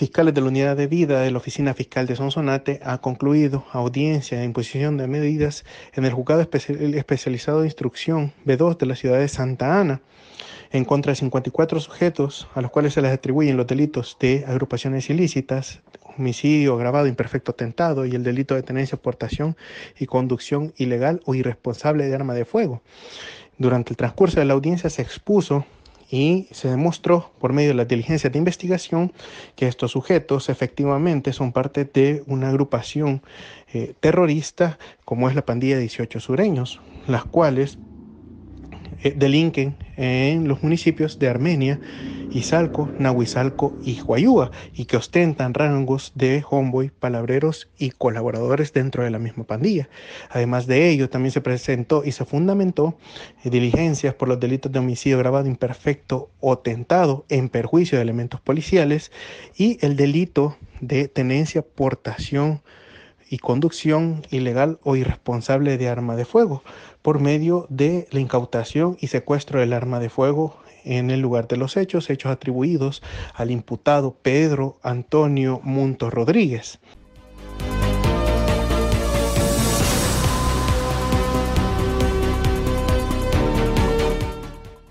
fiscales de la Unidad de Vida de la Oficina Fiscal de Sonsonate ha concluido audiencia de imposición de medidas en el Juzgado Especializado de Instrucción B2 de la ciudad de Santa Ana en contra de 54 sujetos a los cuales se les atribuyen los delitos de agrupaciones ilícitas, homicidio agravado, imperfecto atentado y el delito de tenencia, portación y conducción ilegal o irresponsable de arma de fuego. Durante el transcurso de la audiencia se expuso y se demostró por medio de la diligencia de investigación que estos sujetos efectivamente son parte de una agrupación eh, terrorista como es la pandilla 18 sureños, las cuales eh, delinquen en los municipios de Armenia, Izalco, Nahuizalco y Huayúa, y que ostentan rangos de homeboy, palabreros y colaboradores dentro de la misma pandilla. Además de ello, también se presentó y se fundamentó eh, diligencias por los delitos de homicidio grabado imperfecto o tentado en perjuicio de elementos policiales y el delito de tenencia, portación, y conducción ilegal o irresponsable de arma de fuego por medio de la incautación y secuestro del arma de fuego en el lugar de los hechos, hechos atribuidos al imputado Pedro Antonio Munto Rodríguez.